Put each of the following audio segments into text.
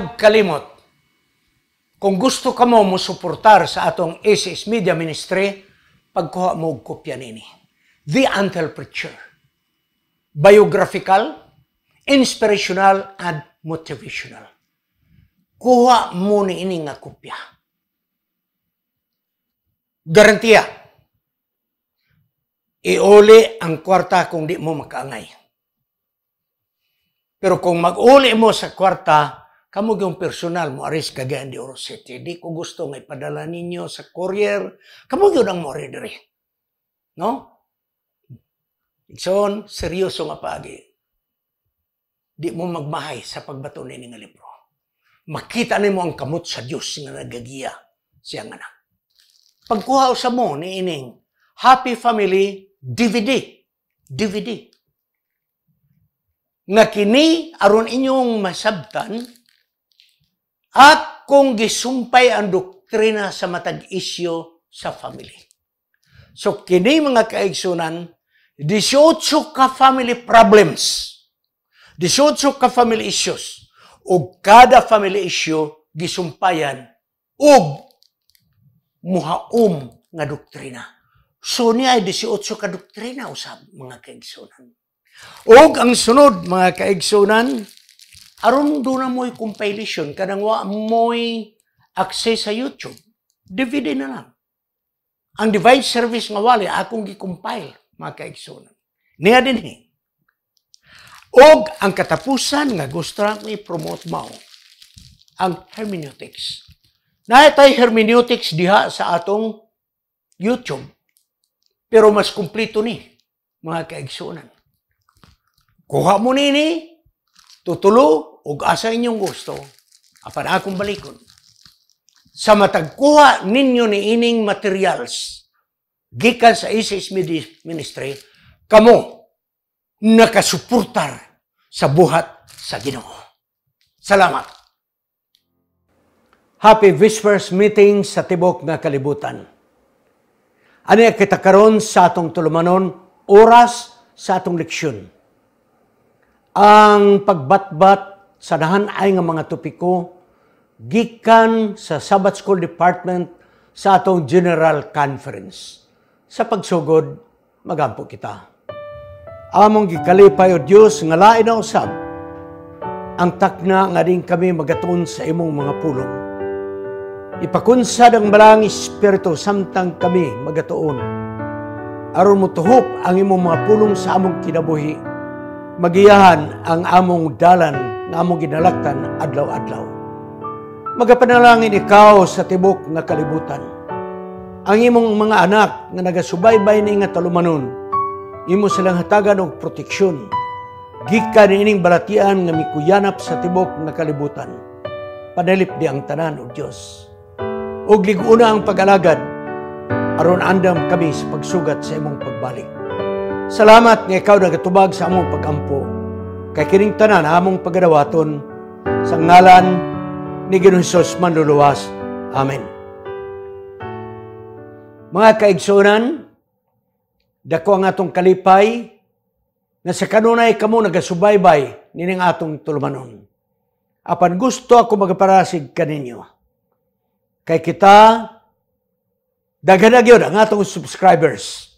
og kalimot. Kung gusto ka mo musuportar sa atong ACS Media Ministry, pagkuha mo og kopya nini. The Antel Preacher. Biographical, inspirational, and motivational. Kuha mo ni ini nga kopya. Garantiya. Iuli ang kwarta kung di mo makaangay. Pero kung mag-uli mo sa kwarta, Kamog yung personal mo aris kagayan di Oro City. Di ko gusto nga ipadala ninyo sa courier. kamo yun ang mo diri. No? Ikson, seryoso nga paagi. Di mo magmahay sa pagbato ni nga libro. Makita ni mo ang kamot sa Dios nga nagagiya siya nga na. Pagkuha sa mo ni ining Happy Family DVD. DVD. Nga kini aron inyong masabtan at kung gisumpay ang doktrina sa matag isyo sa family. So kini mga kaigsunan, 18 ka family problems. 18 ka family issues. Ug kada family issue gisumpayan ug muhaom nga doktrina. So niya ay 18 ka doktrina usab mga kaigsunan. Ug ang sunod mga kaigsunan, aron do na mo'y compilation, kanang wa mo'y access sa YouTube, DVD na lang. Ang device service nga wali, akong gi-compile, mga kaigsunan. Niya din eh. Og ang katapusan nga gusto lang i-promote mao, ang hermeneutics. Naitay hermeneutics diha sa atong YouTube. Pero mas kumplito ni, mga kaigsunan. Kuha mo nini, tutulo ug asa inyong gusto apan akong balikon sa matagkuha ninyo ni ining materials gikan sa ISIS ministry kamo nakasuportar sa buhat sa Ginoo salamat Happy Whispers meeting sa tibok nga kalibutan. Ani kita karon sa atong tulumanon oras sa atong leksyon ang pagbatbat sa ay nga mga topiko gikan sa Sabbath School Department sa atong General Conference. Sa pagsugod, magampo kita. Among gikalipay o Dios nga lain na usab ang takna nga din kami magatun sa imong mga pulong. Ipakunsad ang malang espiritu samtang kami magatuon. Aron mo tuhop ang imong mga pulong sa among kinabuhi magiyahan ang among dalan nga among ginalaktan adlaw-adlaw. Magapanalangin ikaw sa tibok nga kalibutan. Ang imong mga anak nga nagasubaybay ni nga talumanon, imo silang hatagan og proteksyon. Gikan ining balatian nga mikuyanap sa tibok nga kalibutan. Panalip di ang tanan o Dios. Og liguna ang pag-alagad aron andam kami sa pagsugat sa imong pagbalik. Salamat nga ikaw nagatubag sa among pagampo. Kay kining tanan among pagadawaton sa ngalan ni Ginoong Hesus manluluwas. Amen. Mga kaigsunan, dako ang atong kalipay na sa kanunay kamo nagasubaybay nining atong tulumanon. Apan gusto ako magaparasig kaninyo. Kay kita daghanag yun ang atong subscribers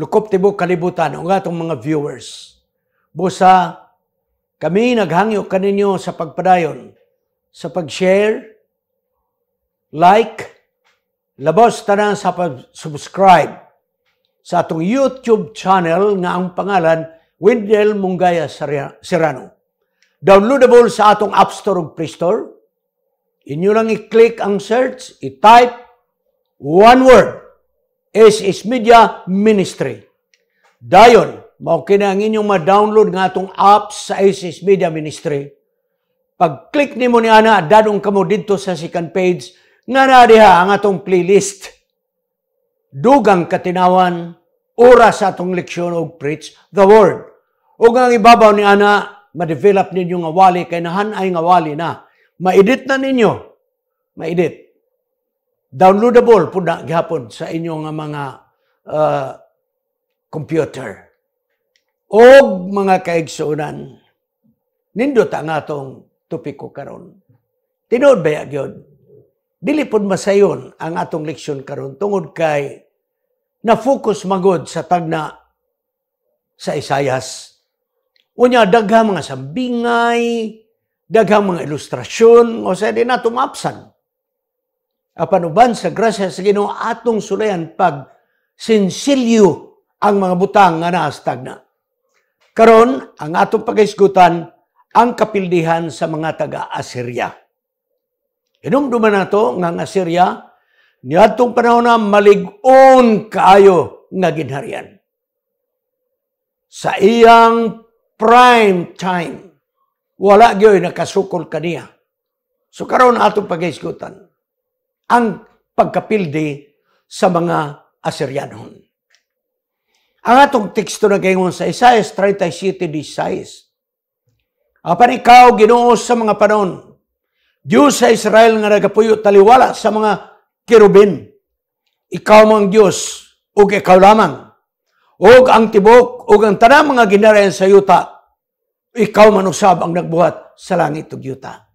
lukop tibo kalibutan o nga mga viewers. Busa, kami naghangyo kaninyo sa pagpadayon, sa pag-share, like, labos tanan sa pag-subscribe sa atong YouTube channel nga ang pangalan Wendell Mungaya Serrano. Downloadable sa atong App Store ug Play Store. Inyo lang i-click ang search, i-type one word, SS Media Ministry. Dayon, mao kini ang inyong ma-download nga atong app sa SS Media Ministry. Pag-click nimo ni ana, dadong kamo didto sa second page nga na diha ang atong playlist. Dugang katinawan, oras sa atong leksyon og preach the word. Ug ang ibabaw ni ana, ma-develop ninyo nga wali kay nahanay nga wali na. Ma-edit na ninyo. Ma-edit downloadable po na gihapon sa inyong mga uh, computer. O mga kaigsunan, nindot ang atong topiko karon. Tinood ba yun? Dili pod masayon ang atong leksyon karon tungod kay na-focus magod sa tagna sa Isayas. Unya daghang mga sambingay, daghang mga ilustrasyon, o sa din na tumapsan apanuban sa grasya sa Ginoo atong sulayan pag sinsilyo ang mga butang nga naastag na. Karon ang atong pagaisgutan ang kapildihan sa mga taga-Assyria. Hinumduman nato nga ang Assyria niadtong panahon na malig-on kaayo nga ginharian. Sa iyang prime time, wala gyoy nakasukol kaniya. So karon atong pagaisgutan ang pagkapilde sa mga Asiryanon. Ang atong teksto na gayon sa Isaiah 37:16. Apan ikaw Ginoo sa mga panon, Dios sa Israel nga nagapuyo taliwala sa mga kirubin. Ikaw mang Dios o ikaw lamang. Ug ang tibok ug ang tanang mga ginarayan sa yuta. Ikaw man usab ang nagbuhat sa langit ug yuta.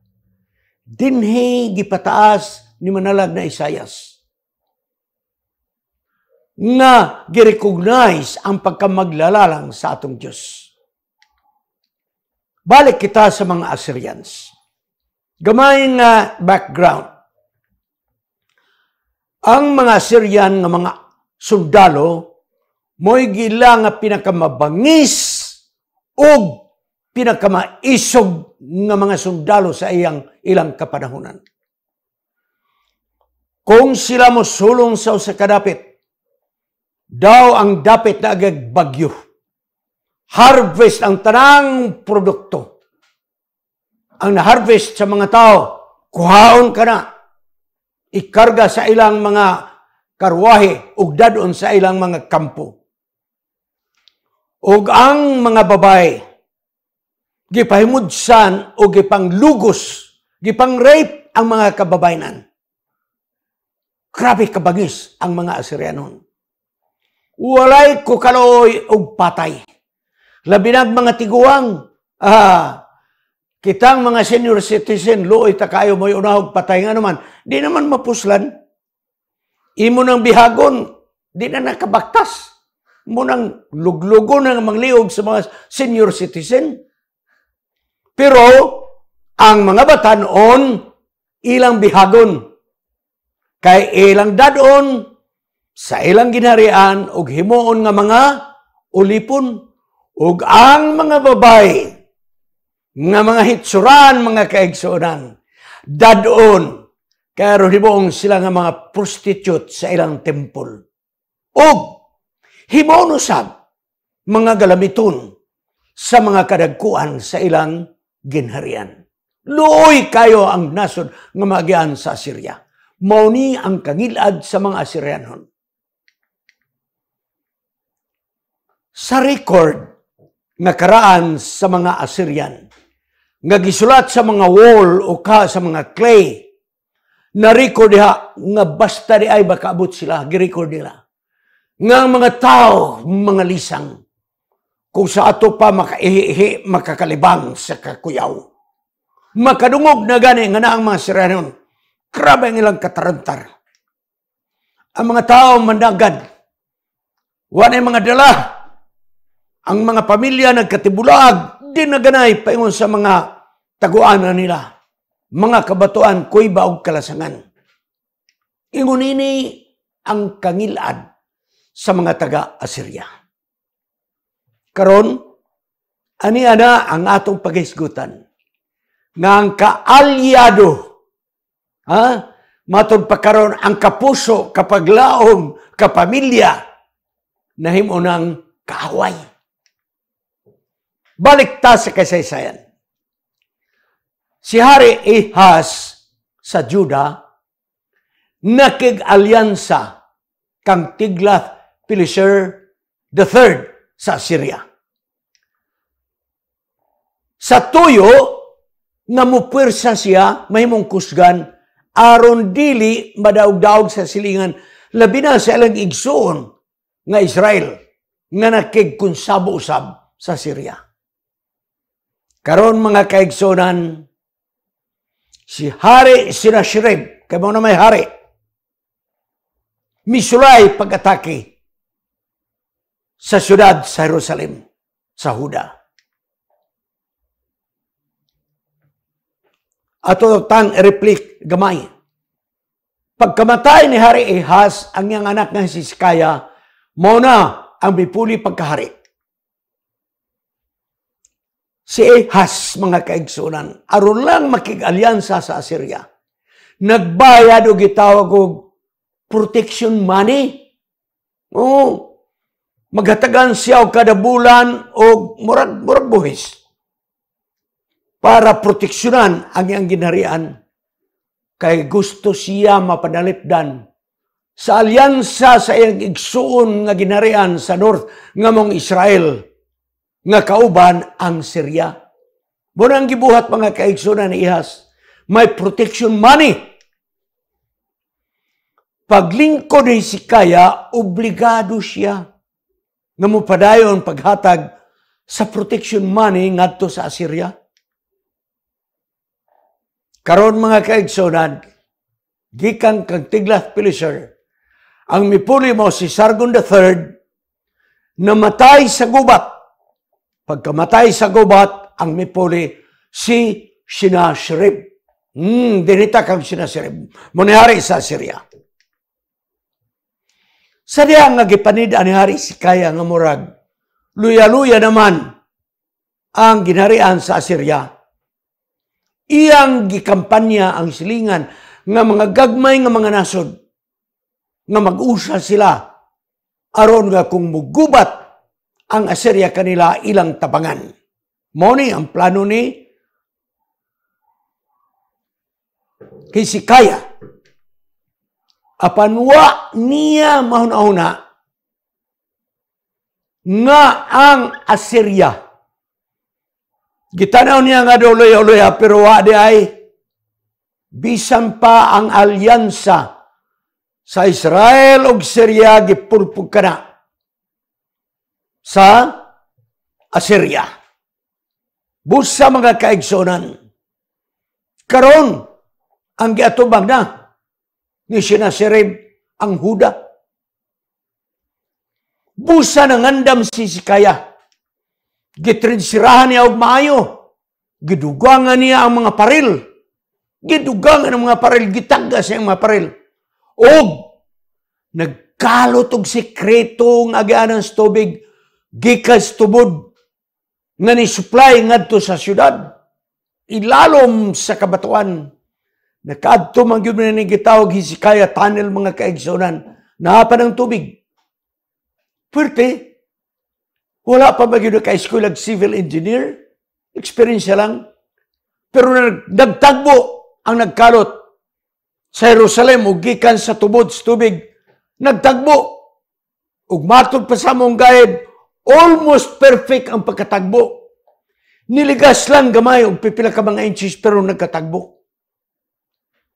Dinhi gipataas ni manalag na Isayas nga girecognize ang pagkamaglalalang sa atong Diyos. Balik kita sa mga Assyrians. Gamay nga background. Ang mga Assyrian nga mga sundalo mo'y gila nga pinakamabangis o pinakamaisog nga mga sundalo sa iyang ilang kapanahonan. Kung sila mo sulong sa usa kadapit, daw ang dapit na agag Harvest ang tanang produkto. Ang na-harvest sa mga tao, kuhaon ka na. Ikarga sa ilang mga karwahe, ugdadon sa ilang mga kampo. Ug ang mga babae, gipahimudsan o gipanglugos, gipangrape ang mga kababayanan. Grabe kabagis ang mga Assyrianon. Walay kukaloy og patay. Labinag mga tiguang, ah, kitang mga senior citizen, luoy ta kayo mo'y unahog patay nga naman. Di naman mapuslan. Imo ng bihagon, di na nakabaktas. Mo nang luglugo ng mangliog sa mga senior citizen. Pero, ang mga batanon, ilang bihagon kay ilang dadon sa ilang ginharian og himuon nga mga ulipon ug ang mga babay nga mga hitsuran mga kaigsuonan dadon kay himuon sila nga mga prostitute sa ilang temple ug himuon usab mga galamiton sa mga kadagkuan sa ilang ginharian. Luoy kayo ang nasod nga magian sa Syria mao ang kagilad sa mga Assyrianon. Sa record nga karaan sa mga Asiryan, nga gisulat sa mga wall o ka sa mga clay, na record diha nga basta di ay bakaabot sila, girecord nila. Nga mga tao, mga lisang, kung sa ato pa makaihi, makakalibang sa kakuyaw. Makadungog na gani nga na ang mga Assyrianon Grabe ang ilang katarantar. Ang mga tao mandagad. Wala mga dala. Ang mga pamilya nagkatibulag, di naganay paingon sa mga taguanan nila. Mga kabatuan, kuiba o kalasangan. Ingon ini ang kangilad sa mga taga-Assyria. Karon, ani ana ang atong pagisgutan nga ang kaalyado Ha? Matod pa karon ang kapuso, kapaglaom, kapamilya, nahimo ng kaaway. Balik ta sa kasaysayan. Si Hari Ihas sa Juda nakig-alyansa kang Tiglath Pileser III sa Syria. Sa tuyo, namupwersa siya, mahimong kusgan aron dili madaog sa silingan labi na sa ilang igsoon nga Israel nga nakigkonsabo usab sa Syria. Karon mga kaigsoonan si Hari Sinashrib kay mao na may hari misulay pag-atake sa syudad sa Jerusalem sa Huda. ato tan replik gamay. Pagkamatay ni Hari Ehas, ang iyang anak nga si Skaya, mo na ang bipuli pagkahari. Si Ehas, mga kaigsunan, aron lang makigalyansa sa Assyria. Nagbayad o gitawag og protection money. Oo. Maghatagan siya og kada bulan og murag murag buhis para proteksyonan ang iyang ginarian kay gusto siya mapanalipdan sa alyansa sa iyang igsuon nga ginarian sa north nga mong Israel nga kauban ang Syria. Muna ang gibuhat mga kaigsunan ni Ihas, may protection money. Paglingkod ni si Kaya, obligado siya nga mupadayon paghatag sa protection money ngadto sa Assyria. Karon mga kaigsonan, gikan kang Tiglath Pileser, ang mipuli mo si Sargon III, namatay sa gubat. Pagkamatay sa gubat, ang mipuli si Sinasrib. Hmm, dinita kang Sinasrib. Munihari sa Syria. Sa diya nga gipanid ani hari si Kaya nga murag, luya-luya naman ang ginarian sa Assyria. Iyang gikampanya ang silingan nga mga gagmay nga mga nasod nga mag-usa sila aron nga kung mugubat ang Assyria kanila ilang tabangan. Mo ni ang plano ni Hezekiah. Apan wa niya mahuna-huna nga ang Assyria Gitanaw niya nga doloy-oloya, pero wadi ay bisan pa ang alyansa sa Israel og Syria gipulpog kana sa Assyria. Busa mga kaigsunan. Karon ang giatubag na ni sinasirib ang Huda. Busa nangandam si Sikaya Gitrinsirahan niya og maayo. Gidugangan niya ang mga paril. Gidugangan ang mga paril. Gitagas niya ang mga paril. Og, nagkalot og sekreto nga agianan sa tubig. Gikas tubod nga ni-supply ngadto sa syudad. Ilalom sa kabatuan. Nakadto man gyud ni gitawag Hezekiah tunnel mga kaigsunan. Nahapan ang tubig. Pwerte, wala pa ba magino kay school ag civil engineer. Experience lang. Pero nagtagbo ang nagkalot sa Jerusalem ug gikan sa tubod sa tubig. Nagtagbo. Ug matod pa sa mong gaib, almost perfect ang pagkatagbo. Niligas lang gamay og pipila ka mga inches pero nagkatagbo.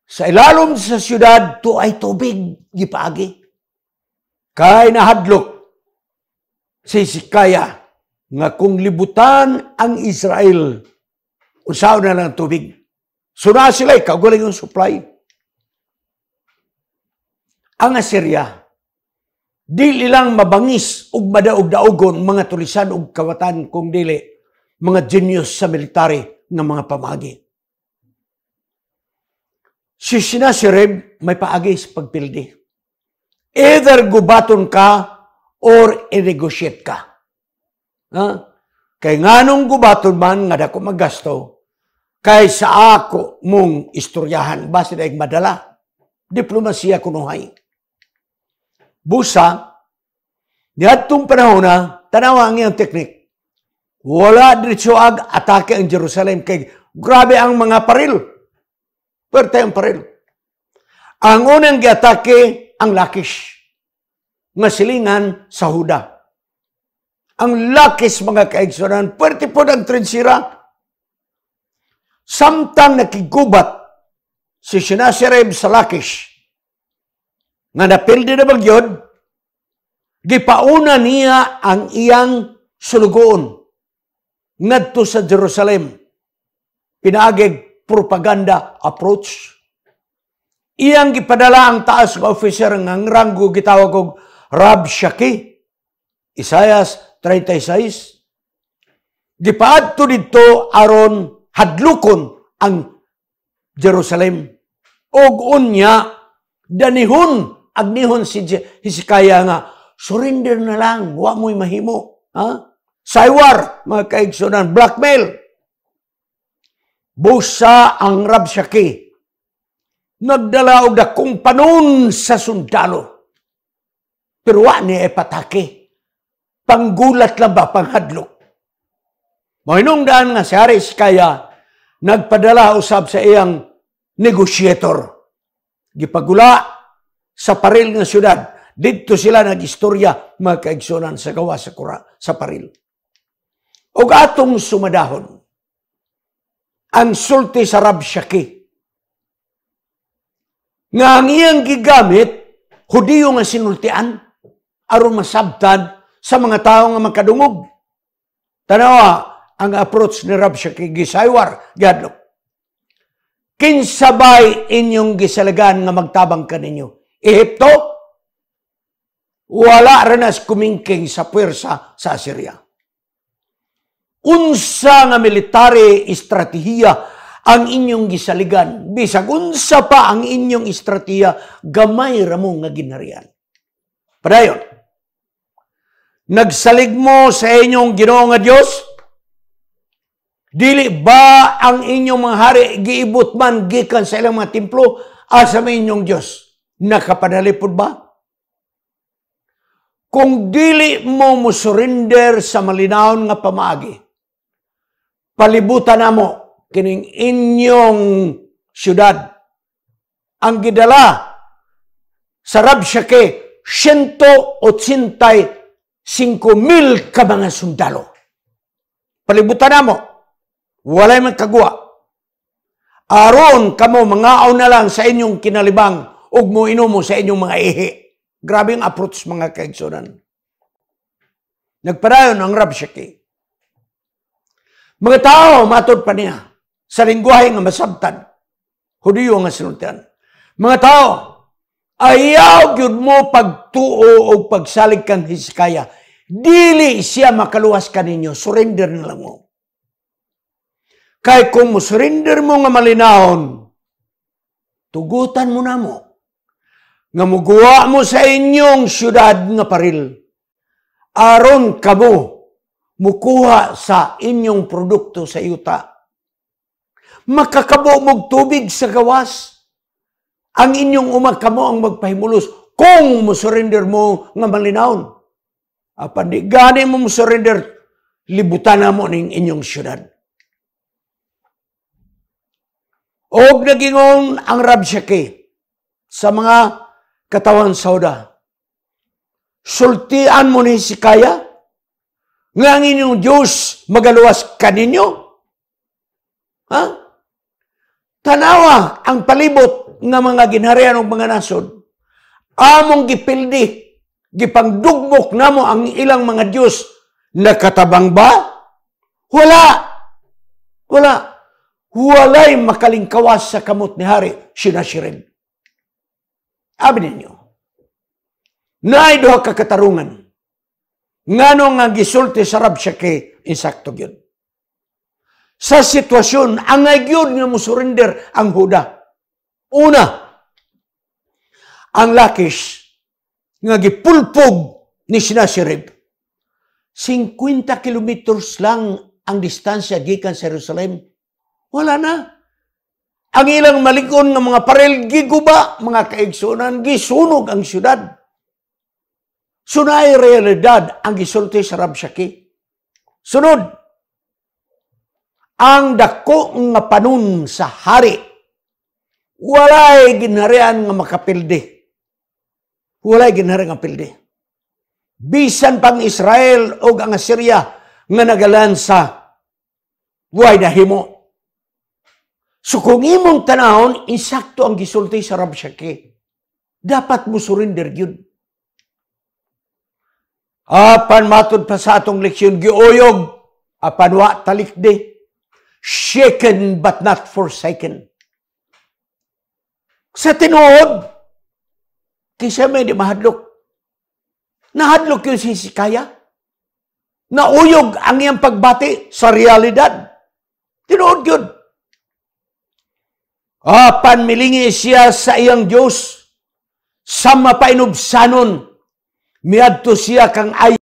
Sa ilalom sa siyudad, to ay tubig, gipaagi. Kay nahadlok si Sikaya nga kung libutan ang Israel, usaw na lang tubig. Suna sila, eh, kagulang yung supply. Ang Assyria, dili lang mabangis og madaog-daogon mga tulisan og kawatan kung dili mga genius sa military ng mga pamagi. Si Sinasirib, may paagi sa pagpildi. Either gubaton ka or i-negotiate ka. Ha? Kay nganong gubaton man nga dako maggasto, kay sa ako mong istoryahan basi daig madala. Diplomasiya kunuhay. Busa, niadtong panahon na, tanawa ang teknik. Wala diretsyo ag atake ang Jerusalem kay grabe ang mga paril. Pwerte ang paril. Ang unang giatake ang Lakish nga silingan sa Huda. Ang lakis mga kaigsunan, pwerte po ng trinsira. Samtang nakigubat si Sinasireb sa lakis, nga napildi na bagyod, gipauna niya ang iyang sulugoon ngadto sa Jerusalem. Pinaagig propaganda approach. Iyang gipadala ang taas nga officer nga ang ranggo gitawag og Rabshake, Isayas 36. Gipaadto didto aron hadlukon ang Jerusalem. Og unya danihon agnihon si Hezekiah nga surrender na lang, wa mo'y mahimo. Ha? Saywar, mga kaigsunan, blackmail. Busa ang Rabshake. Nagdala og dakong panon sa sundalo pero wani e patake. Panggulat lang ba panghadlok? Mahinong daan nga si Aris kaya nagpadala usab sa iyang negosyator. Gipagula sa paril nga syudad. Dito sila nagistorya makaigsunan sa gawa sa, kura, sa paril. O atong sumadahon, ang sulti sa Rabshaki, nga ang iyang gigamit, hudiyo nga sinultian, aron masabtan sa mga tao nga magkadungog. Tanawa, ang approach ni Rab siya kay Gisaywar, Gadlok. Kinsabay inyong gisalagan nga magtabang kaninyo. Ehipto, wala ranas kumingking sa puwersa sa Assyria. Unsa nga military estratehiya ang inyong gisaligan. Bisag unsa pa ang inyong estratehiya, gamay ra mo nga ginarian. Padayon, Nagsalig mo sa inyong Ginoo nga Dios? Dili ba ang inyong mga hari giibot man gikan sa ilang mga templo asa may inyong Dios? Nakapanalipod ba? Kung dili mo mo surrender sa malinaon nga pamaagi, palibutan mo kining inyong syudad. Ang gidala sa Rabshake, 180 5,000 ka mga sundalo. Palibutan na mo, walay man kagwa. Aron kamo mga na lang sa inyong kinalibang ug mo inumo sa inyong mga ihi. Grabe ang approach mga kaigsunan. Nagparayon ang Rabshake. Mga tao, matod pa niya sa lingwahe nga masabtan. Hudiyo nga sinuntian. Mga tao, ayaw gyud mo pagtuo o pagsalig kang hiskaya Dili siya makaluwas kaninyo. Surrender na lang mo. Kay kung mo surrender mo nga malinahon, tugutan mo na mo. Nga muguwa mo sa inyong syudad nga paril. Aron kamo mukuha sa inyong produkto sa yuta. Makakabo mog tubig sa gawas. Ang inyong umakamo ang magpahimulos kung mo surrender mo nga malinahon. Apan di gani mo surrender, libutan na mo ng inyong syudad. Og nagingon ang Rabshake sa mga katawan sauda. Sultian mo ni si Kaya, nga ang inyong Diyos magaluwas kaninyo. Ha? Tanawa ang palibot ng mga ginharian ng mga nasod. Among gipildi Gipangdugmok namo ang ilang mga Diyos. Nakatabang ba? Wala. Wala. Walay makalingkawas sa kamot ni Hari, sinasirin. Amin ninyo. Naay duha ka katarungan. Ngano nga gisulti sa rabsya kay insakto gyud. Sa sitwasyon angay gyud nga mo surrender ang Huda. Una, ang Lakish nga gipulpog ni Sinasirib. 50 kilometers lang ang distansya gikan sa Jerusalem. Wala na. Ang ilang malikon ng mga parel giguba, mga kaigsunan, gisunog ang syudad. Sunay realidad ang gisulti sa Rabshaki. Sunod, ang dako nga panun sa hari, walay ginharian nga makapildi Walay ginharang ang pildi. Bisan pang Israel o ang Assyria nga nagalansa, buhay dahimo. So kung imong tanahon, insakto ang gisulti sa Rabshake. Dapat mo surrender yun. Apan matod pa sa atong leksyon, giuyog, apan wa talikde, shaken but not forsaken. Sa tinuod, Kaysa may di mahadlok. Nahadlok yung sisikaya. Nauyog ang iyang pagbati sa realidad. Tinuod yun. Apan ah, milingi siya sa iyang Diyos sa mapainubsanon Miyadto siya kang ay